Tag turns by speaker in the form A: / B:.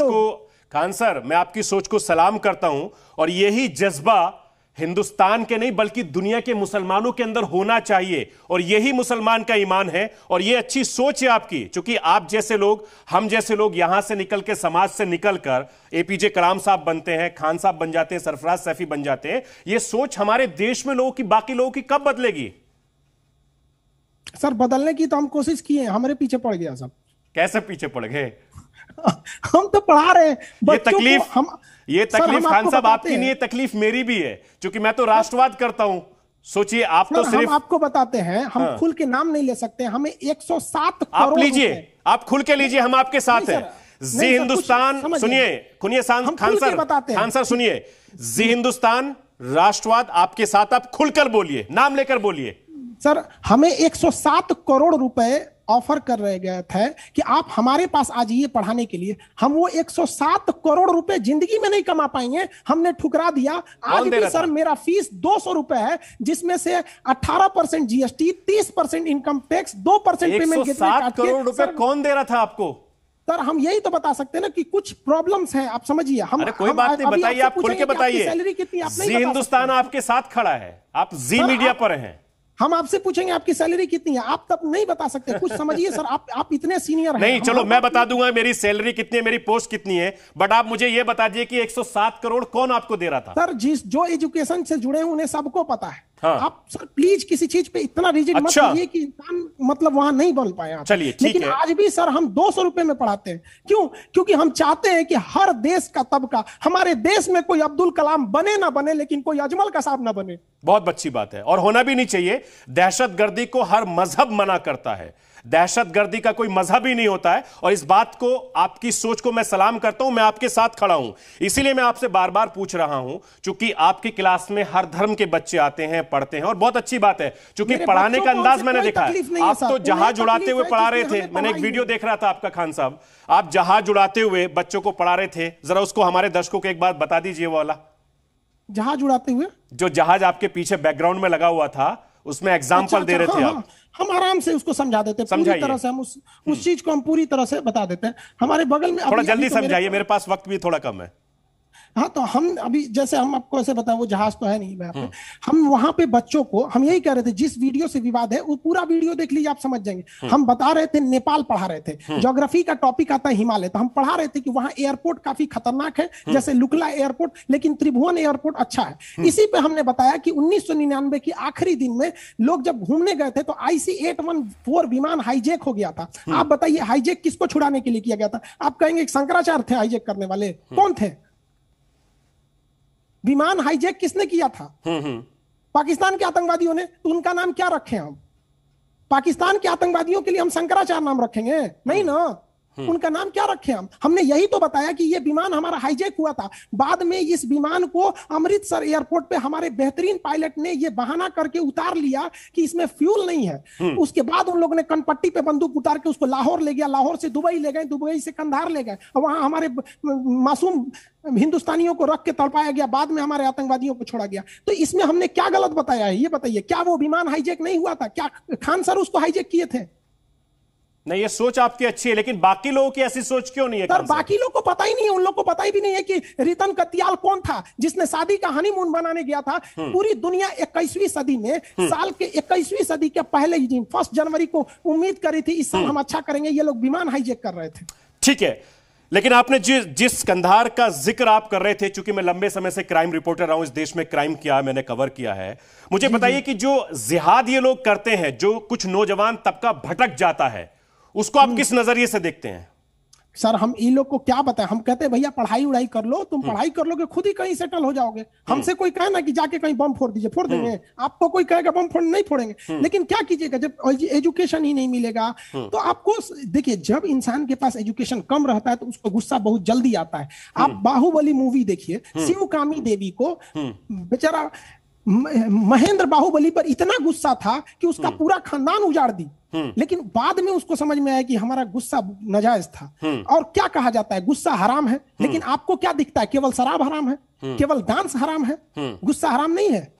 A: सोच को खान सर मैं आपकी सोच को सलाम करता हूं और यही जज्बा हिंदुस्तान के नहीं बल्कि दुनिया के मुसलमानों के अंदर होना चाहिए और यही मुसलमान का ईमान है और ये अच्छी सोच है आपकी क्योंकि आप जैसे लोग हम जैसे लोग यहां से निकल के समाज से निकलकर एपीजे कलाम साहब बनते हैं खान साहब बन जाते हैं सरफराज सैफी बन जाते हैं ये सोच हमारे देश में लोगों की बाकी लोगों की कब बदलेगी
B: सर बदलने की तो हम कोशिश किए हमारे पीछे पड़ गया सब
A: कैसे पीछे पड़ गए
B: हम तो पढ़ा
A: रहे हैं ये तकलीफ हम ये तकलीफ खान साहब आपकी नहीं है तकलीफ मेरी भी है क्योंकि मैं तो राष्ट्रवाद करता हूं सोचिए आप तो सिर्फ हम
B: आपको बताते हैं हम हाँ। खुल के नाम नहीं ले सकते हमें 107 आप लीजिए
A: आप खुल के लीजिए हम आपके साथ हैं जी हिंदुस्तान सुनिए खुनिए खान सर खान सर सुनिए जी हिंदुस्तान राष्ट्रवाद आपके साथ आप खुलकर बोलिए नाम लेकर बोलिए सर हमें 107
B: करोड़ रुपए ऑफर कर रहे गए थे कि आप हमारे पास आ जाइए पढ़ाने के लिए हम वो 107 करोड़ रुपए जिंदगी में नहीं कमा पाएंगे हमने ठुकरा दिया आज भी सर मेरा फीस दो सौ रुपए है जिसमें से 18 percent GST 30 percent income tax दो परसेंट पेमेंट करोड़ रुपए कौन दे रहा था आपको सर हम यही तो बता सकते हैं ना कि कुछ प्रॉब्लम्स हैं आप समझिए हम अरे कोई हम, बात नहीं बताइए आप खुल के बताइए सैलरी कितनी आप नहीं हिंदुस्तान आपके साथ खड़ा है
A: आप जी मीडिया पर हैं
B: हम आपसे पूछेंगे आपकी सैलरी कितनी है आप तब नहीं बता सकते कुछ समझिए सर आप आप इतने सीनियर हैं नहीं चलो
A: मैं बता दूंगा मेरी सैलरी कितनी है मेरी पोस्ट कितनी है बट आप मुझे ये बता दिए कि 107 करोड़ कौन आपको दे रहा था सर
B: जिस जो एजुकेशन से जुड़े हैं उन्हें सबको पता है हाँ। आप सर प्लीज किसी चीज पे इतना रिजिड अच्छा। मत कि इंसान मतलब वहां नहीं बन पाए चलिए लेकिन है। आज भी सर हम दो सौ रुपए में पढ़ाते हैं क्यों क्योंकि हम चाहते हैं कि हर देश का तबका हमारे देश में कोई अब्दुल कलाम बने ना बने लेकिन कोई अजमल का साहब ना बने
A: बहुत अच्छी बात है और होना भी नहीं चाहिए दहशत को हर मजहब मना करता है दहशतगर्दी का कोई मजहब ही नहीं होता है और इस बात को आपकी सोच को मैं सलाम करता हूं मैं आपके साथ खड़ा हूं इसीलिए मैं आपसे बार बार पूछ रहा हूं चूंकि आपकी क्लास में हर धर्म के बच्चे आते हैं पढ़ते हैं और बहुत अच्छी बात है चूंकि पढ़ाने का अंदाज मैंने देखा है आप तो जहाज उड़ाते हुए पढ़ा रहे थे मैंने एक वीडियो देख रहा था आपका खान साहब आप जहाज उड़ाते हुए बच्चों को पढ़ा रहे थे जरा उसको हमारे दर्शकों को एक बात बता दीजिए वाला जहाज उड़ाते हुए जो जहाज आपके पीछे बैकग्राउंड में लगा हुआ था उसमें एग्जाम्पल अच्छा, दे रहे अच्छा, थे हाँ, आप हाँ।
B: हम आराम से उसको समझा देते हैं पूरी तरह से हम उस उस हम्म। चीज को हम पूरी तरह से बता देते हैं हमारे बगल में थोड़ा जल्दी तो समझाइए
A: मेरे पास वक्त भी थोड़ा कम है
B: हाँ तो हम अभी जैसे हम आपको ऐसे बताएं वो जहाज तो है नहीं मैं हम्म। आपको हम वहां पे बच्चों को हम यही कह रहे थे जिस वीडियो से विवाद है वो पूरा वीडियो देख लीजिए आप समझ जाएंगे हम्म। हम बता रहे थे नेपाल पढ़ा रहे थे हम्म। जोग्राफी का टॉपिक आता है हिमालय तो हम पढ़ा रहे थे कि वहां एयरपोर्ट काफी खतरनाक है जैसे लुकला एयरपोर्ट लेकिन त्रिभुवन एयरपोर्ट अच्छा है इसी पे हमने बताया कि उन्नीस के आखिरी दिन में लोग जब घूमने गए थे तो आईसी एट विमान हाईजेक हो गया था आप बताइए हाईजेक किसको छुड़ाने के लिए किया गया था आप कहेंगे शंकराचार्य थे हाईजेक करने वाले कौन थे विमान हाईजैक किसने किया था हम्म, हम्म। पाकिस्तान के आतंकवादियों ने तो उनका नाम क्या रखे हम पाकिस्तान के आतंकवादियों के लिए हम शंकराचार्य नाम रखेंगे नहीं ना हम्म। उनका नाम क्या रखे हम हमने यही तो बताया कि ये विमान हमारा हाईजेक हुआ था बाद में इस विमान को अमृतसर एयरपोर्ट पे हमारे बेहतरीन पायलट ने ये बहाना करके उतार लिया कि इसमें फ्यूल नहीं है हम्म। उसके बाद उन लोगों ने कनपट्टी पे बंदूक उतार के उसको लाहौर ले गया लाहौर से दुबई ले गए दुबई से कंधार ले गए वहां हमारे मासूम हिंदुस्तानियों को रख के तड़पाया गया बाद में हमारे आतंकवादियों को छोड़ा गया तो इसमें हमने क्या गलत बताया है ये बताइए क्या वो विमान हाईजेक नहीं हुआ था क्या खान सर उसको हाईजेक किए थे
A: नहीं ये सोच आपकी अच्छी है लेकिन बाकी लोगों की ऐसी सोच क्यों नहीं है सर बाकी लोग को पता
B: ही नहीं है उन लोग को पता ही भी नहीं है कि रितन कतियाल कौन था जिसने शादी का हनीमून बनाने गया था हम्म। पूरी दुनिया इक्कीसवीं सदी में हम्म। साल के इक्कीसवीं सदी के पहले ही दिन फर्स्ट जनवरी को उम्मीद करी थी इस साल हम्म। हम अच्छा करेंगे ये लोग विमान हाईजेक कर रहे थे
A: ठीक है लेकिन आपने जिस जिस कंधार का जिक्र आप कर रहे थे चूंकि मैं लंबे समय से क्राइम रिपोर्टर रहा हूं इस देश में क्राइम किया मैंने कवर किया है मुझे बताइए कि जो जिहाद ये लोग करते हैं जो कुछ नौजवान तबका भटक जाता है उसको आप किस नजरिए से देखते हैं
B: सर हम इन लोग को क्या बताएं हम कहते हैं भैया पढ़ाई उड़ाई कर लो तुम हम्म। पढ़ाई कर लोगे खुद ही कहीं सेटल हो जाओगे हमसे हम्म। कोई कहे ना कि जाके कहीं बम फोड़ दीजिए फोड़ देंगे हम्म। आपको कोई कहेगा बम फोड़ नहीं फोड़ेंगे लेकिन क्या कीजिएगा जब एजुकेशन ही नहीं मिलेगा तो आपको देखिए जब इंसान के पास एजुकेशन कम रहता है तो उसको गुस्सा बहुत जल्दी आता है आप बाहुबली मूवी देखिए शिव कामी देवी को बेचारा महेंद्र बाहुबली पर इतना गुस्सा था कि उसका हम्म। पूरा खानदान उजाड़ दी हम्म। लेकिन बाद में उसको समझ में आया कि हमारा गुस्सा नजायज था हम्म। और क्या कहा जाता है गुस्सा हराम है लेकिन आपको क्या दिखता है केवल शराब हराम है केवल डांस हराम है गुस्सा हराम नहीं है